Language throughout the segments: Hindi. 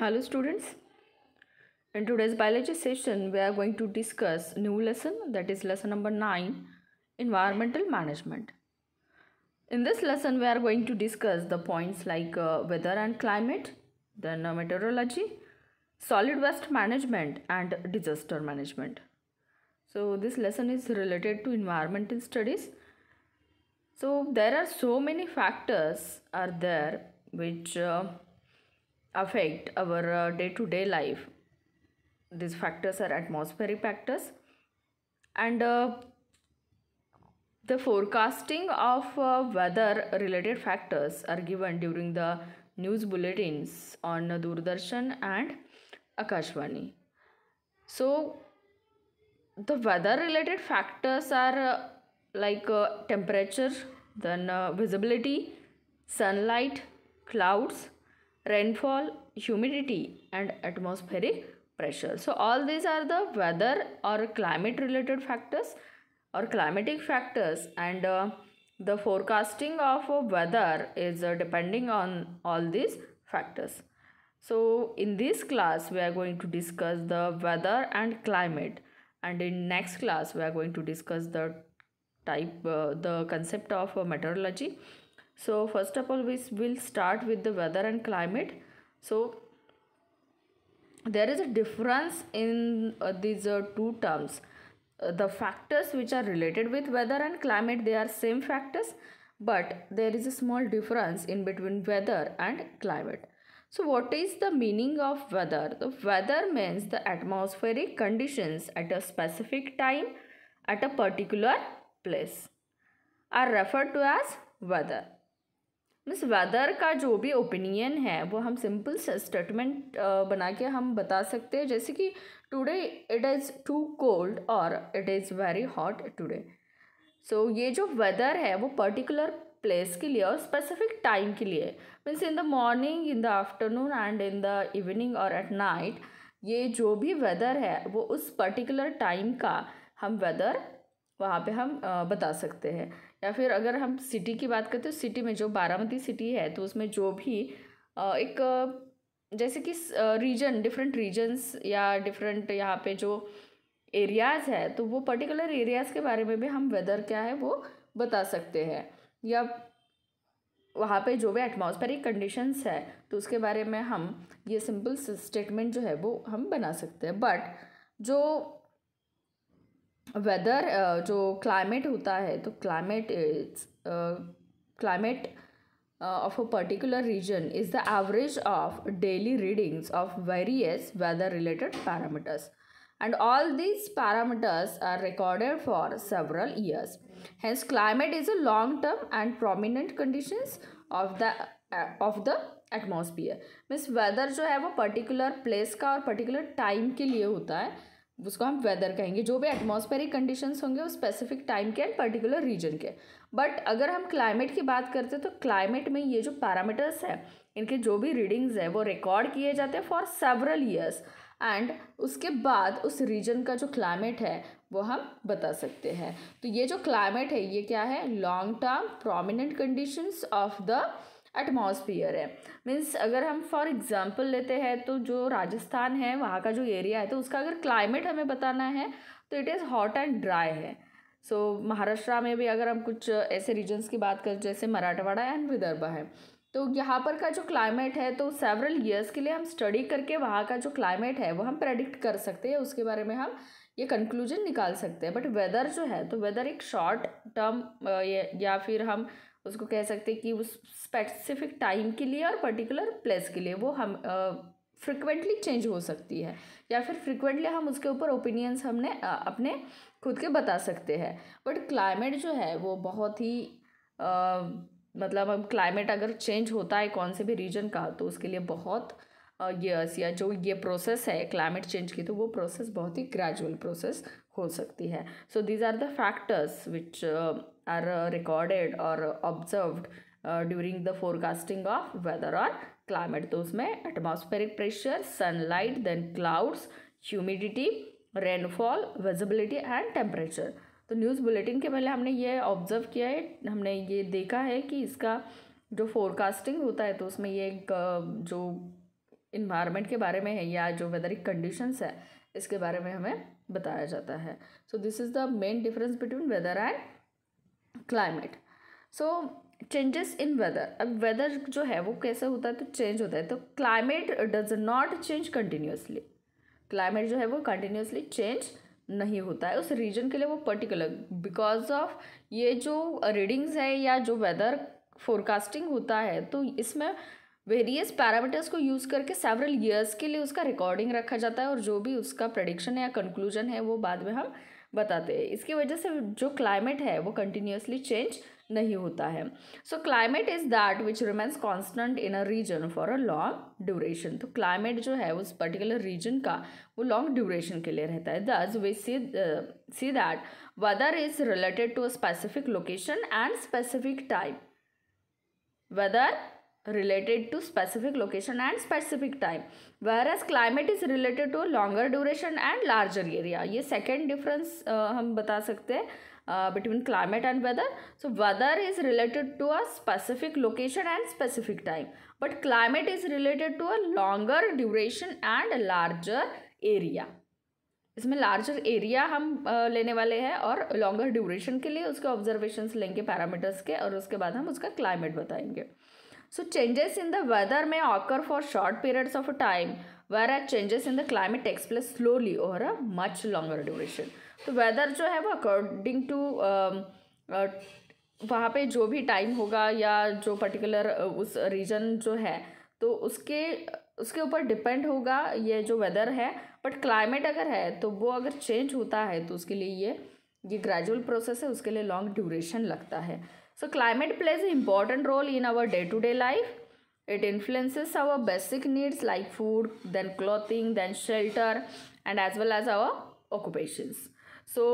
hello students in today's biology session we are going to discuss new lesson that is lesson number 9 environmental management in this lesson we are going to discuss the points like uh, weather and climate then uh, meteorology solid waste management and disaster management so this lesson is related to environmental studies so there are so many factors are there which uh, affect our day to day life. These factors are atmospheric factors and uh, the forecasting of uh, weather related factors are given during the news bulletins on Doordarshan and Akashvani. So, the weather related factors are uh, like uh, temperature, then uh, visibility, sunlight, clouds, rainfall, humidity and atmospheric pressure. So all these are the weather or climate related factors or climatic factors and uh, the forecasting of uh, weather is uh, depending on all these factors. So in this class we are going to discuss the weather and climate and in next class we are going to discuss the type uh, the concept of uh, meteorology so first of all we will start with the weather and climate so there is a difference in uh, these uh, two terms uh, the factors which are related with weather and climate they are same factors but there is a small difference in between weather and climate so what is the meaning of weather the weather means the atmospheric conditions at a specific time at a particular place are referred to as weather means weather का जो भी ओपिनियन है वो हम सिंपल स्टेटमेंट बना के हम बता सकते हैं जैसे कि today it is too cold और it is very hot today so ये जो वेदर है वो पर्टिकुलर प्लेस के लिए और स्पेसिफिक टाइम के लिए means in the morning in the afternoon and in the evening और एट नाइट ये जो भी वेदर है वो उस पर्टिकुलर टाइम का हम वेदर वहाँ पे हम बता सकते हैं या फिर अगर हम सिटी की बात करते हैं सिटी तो में जो बारामती सिटी है तो उसमें जो भी एक जैसे कि रीजन डिफरेंट रीजन्स या डिफरेंट यहाँ पे जो एरियाज़ है तो वो पर्टिकुलर एरियाज़ के बारे में भी हम वेदर क्या है वो बता सकते हैं या वहाँ पे जो भी एटमॉस्फेरिक कंडीशंस है तो उसके बारे में हम ये सिंपल स्टेटमेंट जो है वो हम बना सकते हैं बट जो वेदर uh, जो क्लाइमेट होता है तो climate climate of a particular region is the average of daily readings of various weather related parameters and all these parameters are recorded for several years hence climate is a long term and prominent conditions of the of the atmosphere means weather जो है वो पर्टिकुलर प्लेस का और पर्टिकुलर टाइम के लिए होता है उसको हम वेदर कहेंगे जो भी एटमॉस्फेरिक कंडीशंस होंगे वो स्पेसिफिक टाइम के एंड पर्टिकुलर रीजन के बट अगर हम क्लाइमेट की बात करते हैं तो क्लाइमेट में ये जो पैरामीटर्स हैं इनके जो भी रीडिंग्स हैं वो रिकॉर्ड किए जाते हैं फॉर सेवरल ईयर्स एंड उसके बाद उस रीजन का जो क्लाइमेट है वो हम बता सकते हैं तो ये जो क्लाइमेट है ये क्या है long term prominent conditions of the atmosphere है मीन्स अगर हम फॉर एग्ज़ाम्पल लेते हैं तो जो राजस्थान है वहाँ का जो एरिया है तो उसका अगर क्लाइमेट हमें बताना है तो it is hot and dry है सो so, महाराष्ट्र में भी अगर हम कुछ ऐसे रीजन्स की बात करें जैसे मराठवाड़ा एंड विदर्भ है तो यहाँ पर का जो क्लाइमेट है तो सेवरल ईयर्स के लिए हम स्टडी करके वहाँ का जो क्लाइमेट है वो हम प्रेडिक्ट कर सकते हैं उसके बारे में हम ये कंक्लूजन निकाल सकते हैं बट वेदर जो है तो वेदर एक शॉर्ट टर्म या फिर हम उसको कह सकते हैं कि उस स्पेसिफिक टाइम के लिए और पर्टिकुलर प्लेस के लिए वो हम फ्रिक्वेंटली चेंज हो सकती है या फिर फ्रिक्वेंटली हम उसके ऊपर ओपिनियंस हमने uh, अपने खुद के बता सकते हैं बट क्लाइमेट जो है वो बहुत ही uh, मतलब हम क्लाइमेट अगर चेंज होता है कौन से भी रीजन का तो उसके लिए बहुत ईयर्स या जो ये प्रोसेस है क्लाइमेट चेंज की तो वो प्रोसेस बहुत ही ग्रेजुअल प्रोसेस हो सकती है so these are the factors which are recorded और observed during the forecasting of weather और क्लाइमेट तो उसमें atmospheric pressure sunlight then clouds humidity rainfall visibility and temperature तो न्यूज़ बुलेटिन के पहले हमने ये ऑब्जर्व किया है हमने ये देखा है कि इसका जो फोरकास्टिंग होता है तो उसमें ये एक uh, जो इन्वायरमेंट के बारे में है या जो वेदरिक कंडीशंस है इसके बारे में हमें बताया जाता है so this is the main difference between weather and climate so changes in weather अब वेदर जो है वो कैसे होता है तो चेंज होता है तो climate does not change continuously climate जो है वो कंटिन्यूसली चेंज नहीं होता है उस रीजन के लिए वो पर्टिकुलर बिकॉज ऑफ ये जो रीडिंग्स है या जो वेदर फोरकास्टिंग होता है तो इसमें वेरियस पैरामीटर्स को यूज़ करके सेवरल ईयर्स के लिए उसका रिकॉर्डिंग रखा जाता है और जो भी उसका प्रडिक्शन या कंक्लूजन है वो बाद में हम बताते हैं इसकी वजह से जो क्लाइमेट है वो कंटिन्यूसली चेंज नहीं होता है so climate is that which remains constant in a region for a long duration तो क्लाइमेट जो है उस पर्टिकुलर रीजन का वो लॉन्ग ड्यूरेशन के लिए रहता है thus we see see that weather is related to a specific location and specific time weather related to specific location and specific time whereas climate is related to longer duration and larger area ye second difference uh, hum bata sakte सकते हैं between climate and weather so weather is related to a specific location and specific time but climate is related to a longer duration and larger area इसमें लार्जर एरिया हम लेने वाले हैं और लॉन्गर ड्यूरेशन के लिए उसके ऑब्जर्वेशंस लेंगे पैरामीटर्स के और उसके बाद हम उसका क्लाइमेट बताएंगे So changes in the weather may occur for short periods of time whereas changes in the climate takes place slowly over a much longer duration तो वेदर जो है वो अकॉर्डिंग टू um, uh, वहाँ पे जो भी टाइम होगा या जो पर्टिकुलर uh, उस रीजन जो है तो उसके उसके ऊपर डिपेंड होगा ये जो वेदर है बट क्लाइमेट अगर है तो वो अगर चेंज होता है तो उसके लिए ये ये ग्रेजुअल प्रोसेस है उसके लिए लॉन्ग ड्यूरेशन लगता है So climate plays an important role in our day-to-day -day life. It influences our basic needs like food, then clothing, then shelter and as well as our occupations. So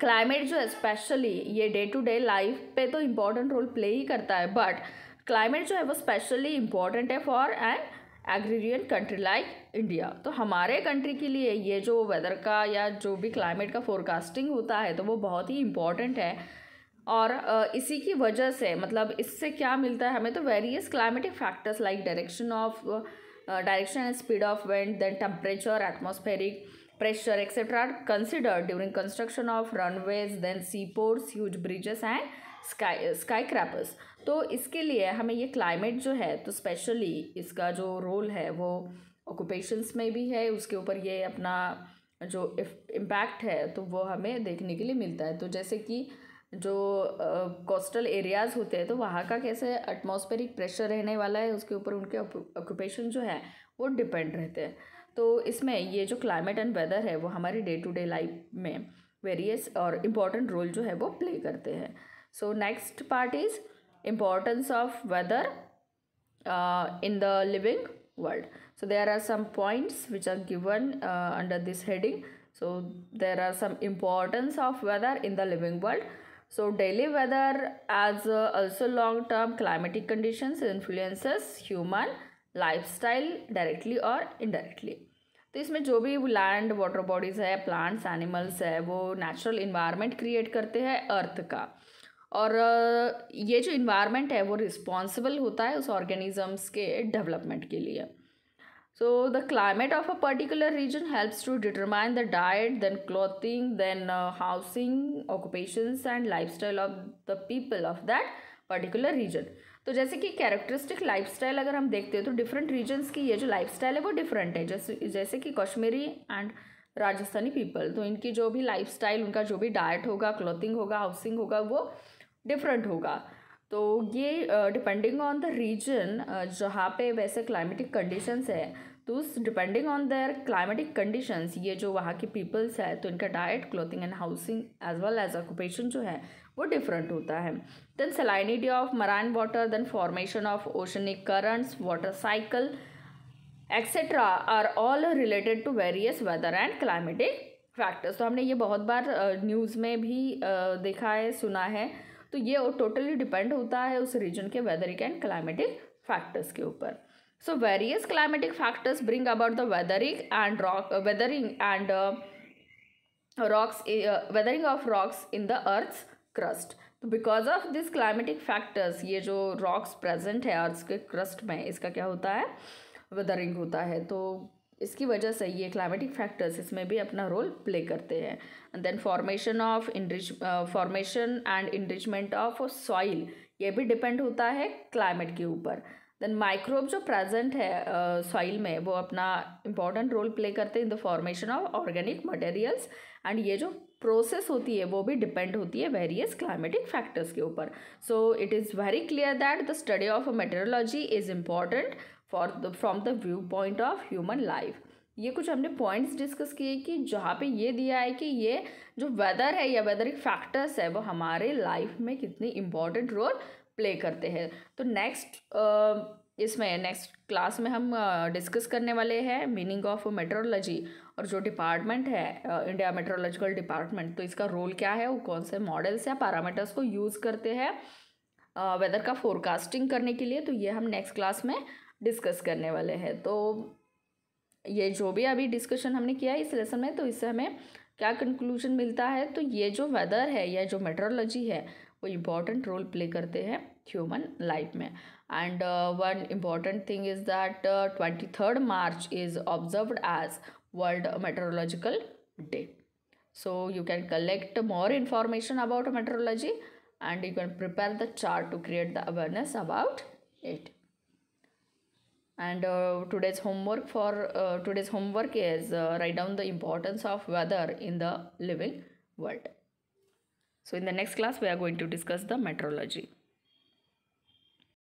climate जो है स्पेशली ये डे टू डे लाइफ पे तो इम्पॉर्टेंट रोल प्ले ही करता है बट क्लाइमेट जो है वो स्पेशली इम्पॉर्टेंट है for and agrarian country like India तो हमारे कंट्री के लिए ये जो वेदर का या जो भी क्लाइमेट का फोरकास्टिंग होता है तो वो बहुत ही इम्पॉर्टेंट है और इसी की वजह से मतलब इससे क्या मिलता है हमें तो various climatic factors like direction of direction and speed of wind then temperature atmospheric pressure etcetera consider during construction of runways then seaports huge bridges and sky skyscrapers तो इसके लिए हमें ये क्लाइमेट जो है तो स्पेशली इसका जो रोल है वो ऑक्यूपेशंस में भी है उसके ऊपर ये अपना जो इम्पैक्ट है तो वो हमें देखने के लिए मिलता है तो जैसे कि जो कोस्टल एरियाज़ होते हैं तो वहाँ का कैसे एटमॉस्फेरिक प्रेशर रहने वाला है उसके ऊपर उनके ऑक्यूपेशन जो है वो डिपेंड रहते हैं तो इसमें ये जो क्लाइमेट एंड वेदर है वो हमारी डे टू डे लाइफ में वेरियस और इम्पॉर्टेंट रोल जो है वो प्ले करते हैं so next part is importance of weather in the living world so there are some points which are given under this heading so there are some importance of weather in the living world So daily weather as uh, also long term climatic conditions influences human lifestyle directly और इनडायरेक्टली तो इसमें जो भी लैंड वाटर बॉडीज़ है प्लांट्स एनिमल्स है वो नेचुरल इन्वायरमेंट क्रिएट करते हैं अर्थ का और ये जो इन्वायरमेंट है वो रिस्पॉन्सिबल होता है उस ऑर्गेनिजम्स के डेवलपमेंट के लिए so the climate of a particular region helps to determine the diet then clothing then uh, housing occupations and lifestyle of the people of that particular region तो जैसे कि कैरेक्टरिस्टिक लाइफस्टाइल अगर हम देखते हैं तो डिफरेंट रीजन्स की ये जो लाइफस्टाइल है वो डिफरेंट है जैसे जैसे कि कश्मीरी एंड राजस्थानी पीपल तो इनकी जो भी लाइफस्टाइल उनका जो भी डाइट होगा क्लोथिंग होगा हाउसिंग होगा वो डिफरेंट होगा तो ये डिपेंडिंग ऑन द रीजन जहाँ पे वैसे क्लाइमेटिक कंडीशंस है तो उस depending on their climatic conditions ये जो वहाँ के पीपल्स है तो इनका diet clothing and housing as well as occupation जो है वो डिफरेंट होता है then salinity of marine water then formation of oceanic currents water cycle etcetera are all related to various weather and climatic factors तो हमने ये बहुत बार न्यूज़ में भी देखा है सुना है तो ये और टोटली डिपेंड होता है उस रीजन के वेदर एंड क्लाइमेटिक फैक्टर्स के ऊपर so various climatic factors bring about the weathering and rock weathering and rocks weathering of rocks in the earth crust because of this climatic factors ये जो रॉक्स प्रेजेंट है अर्थ के क्रस्ट में इसका क्या होता है वेदरिंग होता है तो इसकी वजह से ये क्लाइमेटिक फैक्टर्स इसमें भी अपना रोल प्ले करते हैं and then formation of enrich formation and enrichment of soil ये भी डिपेंड होता है क्लाइमेट के ऊपर देन माइक्रोब जो प्रेजेंट है सॉइल uh, में वो अपना इम्पॉर्टेंट रोल प्ले करते हैं in the formation of organic materials and ये जो प्रोसेस होती है वो भी डिपेंड होती है वेरियस क्लाइमेटिक फैक्टर्स के ऊपर so it is very clear that the study of meteorology is important for the from the view point of human life ये कुछ हमने पॉइंट्स डिस्कस किए कि जहाँ पे ये दिया है कि ये जो वेदर है या वेदर के फैक्टर्स है वो हमारे लाइफ में कितनी इम्पॉर्टेंट रोल प्ले करते हैं तो नेक्स्ट इसमें नेक्स्ट क्लास में हम डिस्कस करने वाले हैं मीनिंग ऑफ मेट्रोलॉजी और जो डिपार्टमेंट है इंडिया मेट्रोलॉजिकल डिपार्टमेंट तो इसका रोल क्या है वो कौन से मॉडल्स या पैरामीटर्स को यूज़ करते हैं वेदर का फोरकास्टिंग करने के लिए तो ये हम नेक्स्ट क्लास में डिस्कस करने वाले हैं तो ये जो भी अभी डिस्कशन हमने किया इस लेसन में तो इससे हमें क्या कंक्लूजन मिलता है तो ये जो वेदर है या जो मेट्रोलॉजी है वो इम्पॉर्टेंट रोल प्ले करते हैं ह्यूमन लाइफ में and one important thing is that twenty third March is observe as world meteorological day so you can collect more information about meteorology and you can prepare the chart to create the awareness about it and uh, today's homework for uh, today's homework is uh, write down the importance of weather in the living world so in the next class we are going to discuss the meteorology